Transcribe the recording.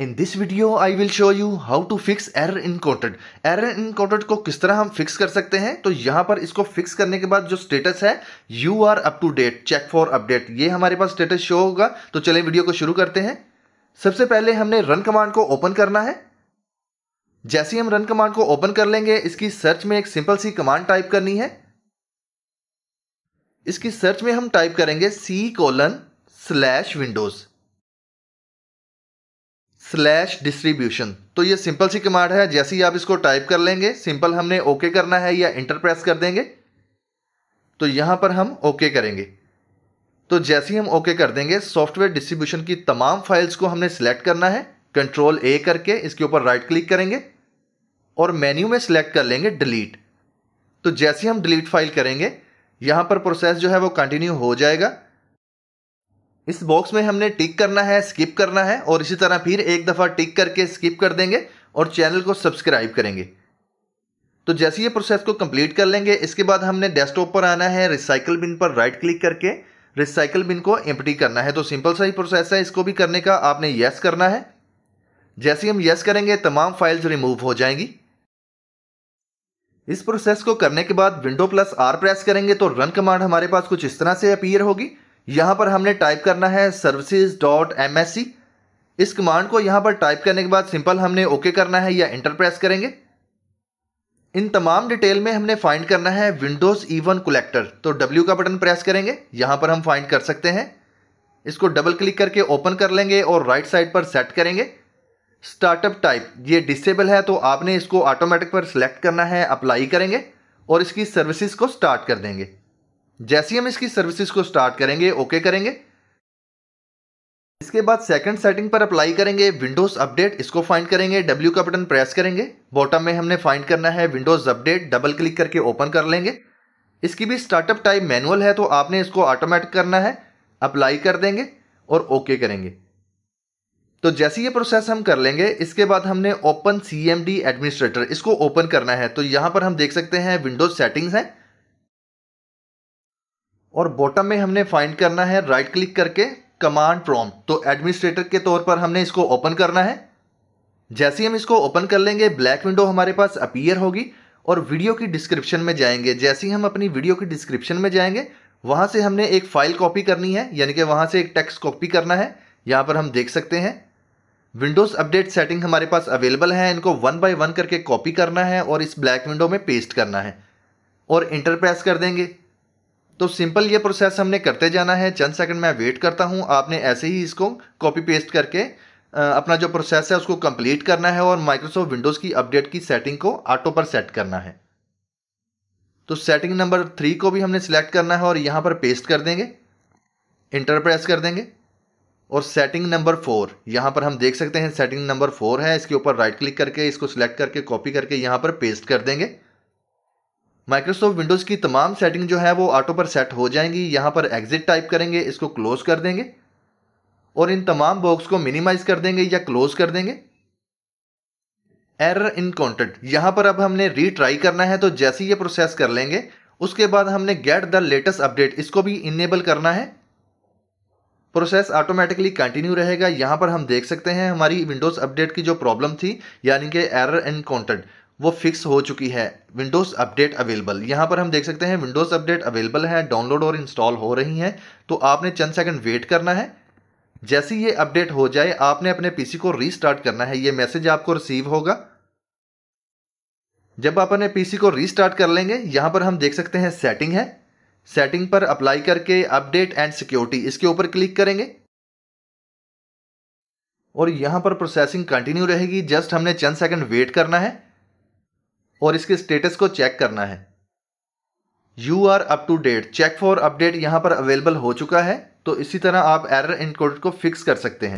video I will show you how to fix error encountered error encountered को किस तरह हम fix कर सकते हैं तो यहां पर इसको फिक्स करने के बाद जो स्टेटस है you are up to date check for update ये हमारे पास स्टेटस शो होगा तो चले वीडियो को शुरू करते हैं सबसे पहले हमने रन कमांड को ओपन करना है जैसे हम रन कमांड को ओपन कर लेंगे इसकी सर्च में एक सिंपल सी कमांड टाइप करनी है इसकी सर्च में हम टाइप करेंगे C colon slash Windows slash distribution तो ये सिंपल सी कमांड है जैसे ही आप इसको टाइप कर लेंगे सिंपल हमने ओके okay करना है या इंटर प्रेस कर देंगे तो यहाँ पर हम ओके okay करेंगे तो जैसे ही हम ओके okay कर देंगे सॉफ्टवेयर डिस्ट्रीब्यूशन की तमाम फाइल्स को हमने सेलेक्ट करना है कंट्रोल ए करके इसके ऊपर राइट क्लिक करेंगे और मेन्यू में सेलेक्ट कर लेंगे डिलीट तो जैसे ही हम डिलीट फाइल करेंगे यहाँ पर प्रोसेस जो है वो कंटिन्यू हो जाएगा इस बॉक्स में हमने टिक करना है स्किप करना है और इसी तरह फिर एक दफ़ा टिक करके स्किप कर देंगे और चैनल को सब्सक्राइब करेंगे तो जैसे ये प्रोसेस को कंप्लीट कर लेंगे इसके बाद हमने डेस्कटॉप पर आना है रिसाइकल बिन पर राइट क्लिक करके रिसाइकल बिन को एम्प्टी करना है तो सिंपल सा ही प्रोसेस है इसको भी करने का आपने यस करना है जैसे हम यस करेंगे तमाम फाइल्स रिमूव हो जाएंगी इस प्रोसेस को करने के बाद विंडो प्लस आर प्रेस करेंगे तो रन कमांड हमारे पास कुछ इस तरह से अपीयर होगी यहाँ पर हमने टाइप करना है services dot M S C इस कमांड को यहाँ पर टाइप करने के बाद सिंपल हमने ओके okay करना है या इंटर प्रेस करेंगे इन तमाम डिटेल में हमने फाइंड करना है विंडोज़ ईवन कलेक्टर तो डब्ल्यू का बटन प्रेस करेंगे यहाँ पर हम फाइंड कर सकते हैं इसको डबल क्लिक करके ओपन कर लेंगे और राइट साइड पर सेट करेंगे स्टार्टअप टाइप ये डिसेबल है तो आपने इसको ऑटोमेटिक पर सिलेक्ट करना है अप्लाई करेंगे और इसकी सर्विसेज को स्टार्ट कर देंगे जैसे हम इसकी सर्विसेज को स्टार्ट करेंगे ओके करेंगे इसके बाद सेकंड सेटिंग पर अप्लाई करेंगे विंडोज़ अपडेट इसको फाइंड करेंगे डब्ल्यू का बटन प्रेस करेंगे बॉटम में हमने फाइंड करना है विंडोज़ अपडेट डबल क्लिक करके ओपन कर लेंगे इसकी भी स्टार्टअप टाइप मैनुअल है तो आपने इसको ऑटोमेटिक करना है अप्लाई कर देंगे और ओके करेंगे तो जैसे ये प्रोसेस हम कर लेंगे इसके बाद हमने open C M D administrator इसको ओपन करना है तो यहाँ पर हम देख सकते हैं विंडोज सेटिंग्स हैं और बॉटम में हमने फाइंड करना है राइट क्लिक करके कमांड प्रॉम तो एडमिनिस्ट्रेटर के तौर पर हमने इसको ओपन करना है जैसे ही हम इसको ओपन कर लेंगे ब्लैक विंडो हमारे पास अपीयर होगी और वीडियो की डिस्क्रिप्शन में जाएंगे जैसे ही हम अपनी वीडियो की डिस्क्रिप्शन में जाएंगे वहाँ से हमने एक फ़ाइल कॉपी करनी है यानी कि वहाँ से एक टेक्स्ट कॉपी करना है यहाँ पर हम देख सकते हैं विंडोज़ अपडेट सेटिंग हमारे पास अवेलेबल है इनको वन बाय वन करके कॉपी करना है और इस ब्लैक विंडो में पेस्ट करना है और इंटरप्रेस कर देंगे तो सिंपल ये प्रोसेस हमने करते जाना है चंद सेकंड मैं वेट करता हूँ आपने ऐसे ही इसको कॉपी पेस्ट करके अपना जो प्रोसेस है उसको कंप्लीट करना है और माइक्रोसॉफ्ट विंडोज़ की अपडेट की सेटिंग को ऑटो पर सेट करना है तो सेटिंग नंबर थ्री को भी हमने सेलेक्ट करना है और यहाँ पर पेस्ट कर देंगे इंटर प्रेस कर देंगे और सेटिंग नंबर फोर यहाँ पर हम देख सकते हैं सेटिंग नंबर फोर है इसके ऊपर राइट क्लिक करके इसको सिलेक्ट करके कॉपी करके यहाँ पर पेस्ट कर देंगे माइक्रोसॉफ्ट विंडोज़ की तमाम सेटिंग जो है वो ऑटो पर सेट हो जाएंगी यहाँ पर एग्ज़िट टाइप करेंगे इसको क्लोज़ कर देंगे और इन तमाम बॉक्स को मिनिमाइज़ कर देंगे या क्लोज़ कर देंगे एरर इन कॉन्टेंट यहाँ पर अब हमने रीट्राई करना है तो जैसे ये प्रोसेस कर लेंगे उसके बाद हमने गेट द लेटेस्ट अपडेट इसको भी इनेबल करना है प्रोसेस ऑटोमेटिकली कंटिन्यू रहेगा यहाँ पर हम देख सकते हैं हमारी विंडोज़ अपडेट की जो प्रॉब्लम थी यानी कि एरर इनकाउंटेड कॉन्टेंट वो फिक्स हो चुकी है विंडोज़ अपडेट अवेलेबल यहाँ पर हम देख सकते हैं विंडोज़ अपडेट अवेलेबल है डाउनलोड और इंस्टॉल हो रही हैं तो आपने चंद सेकंड वेट करना है जैसे ही ये अपडेट हो जाए आपने अपने पीसी को रीस्टार्ट करना है ये मैसेज आपको रिसीव होगा जब आप अपने पीसी को रीस्टार्ट कर लेंगे यहाँ पर हम देख सकते हैं सेटिंग है सेटिंग पर अप्लाई करके अपडेट एंड सिक्योरिटी इसके ऊपर क्लिक करेंगे और यहाँ पर प्रोसेसिंग कंटिन्यू रहेगी जस्ट हमने चंद सेकंड वेट करना है और इसके स्टेटस को चेक करना है you are up to date check for update यहां पर अवेलेबल हो चुका है तो इसी तरह आप एरर इनकोड को फिक्स कर सकते हैं